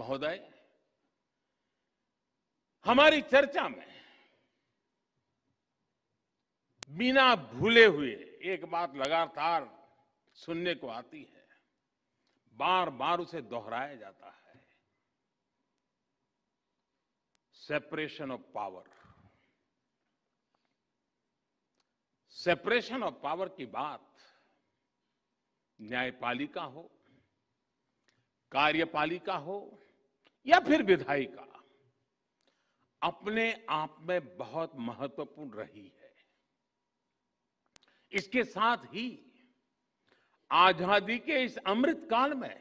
महोदय हमारी चर्चा में बिना भूले हुए एक बात लगातार सुनने को आती है बार बार उसे दोहराया जाता है separation of power separation of power की बात न्यायपालिका हो कार्यपालिका हो या फिर विधायिका अपने आप में बहुत महत्वपूर्ण रही है इसके साथ ही आजादी के इस अमृत काल में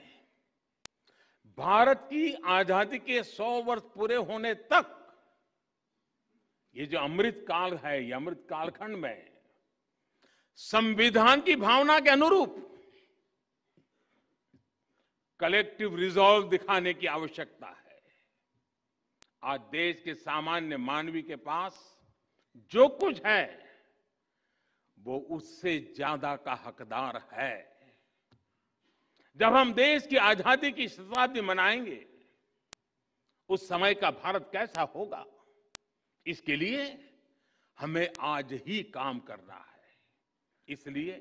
भारत की आजादी के 100 वर्ष पूरे होने तक ये जो अमृत काल है ये अमृत कालखंड में संविधान की भावना के अनुरूप कलेक्टिव रिजॉल्व दिखाने की आवश्यकता है आज देश के सामान्य मानवी के पास जो कुछ है वो उससे ज्यादा का हकदार है जब हम देश की आजादी की शताब्दी मनाएंगे उस समय का भारत कैसा होगा इसके लिए हमें आज ही काम करना है इसलिए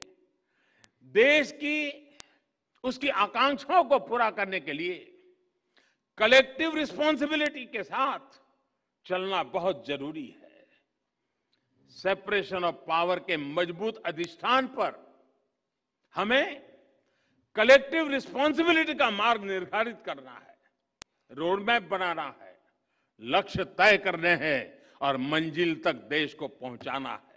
देश की उसकी आकांक्षाओं को पूरा करने के लिए कलेक्टिव रिस्पॉन्सिबिलिटी के साथ चलना बहुत जरूरी है सेपरेशन ऑफ पावर के मजबूत अधिष्ठान पर हमें कलेक्टिव रिस्पॉन्सिबिलिटी का मार्ग निर्धारित करना है रोड मैप बनाना है लक्ष्य तय करने हैं और मंजिल तक देश को पहुंचाना है